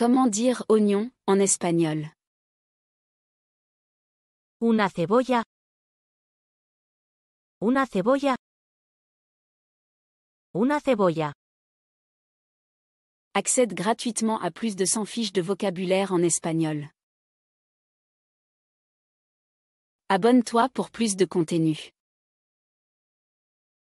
Comment dire oignon en espagnol Una cebolla. Una cebolla. Una cebolla. Accède gratuitement à plus de 100 fiches de vocabulaire en espagnol. Abonne-toi pour plus de contenu.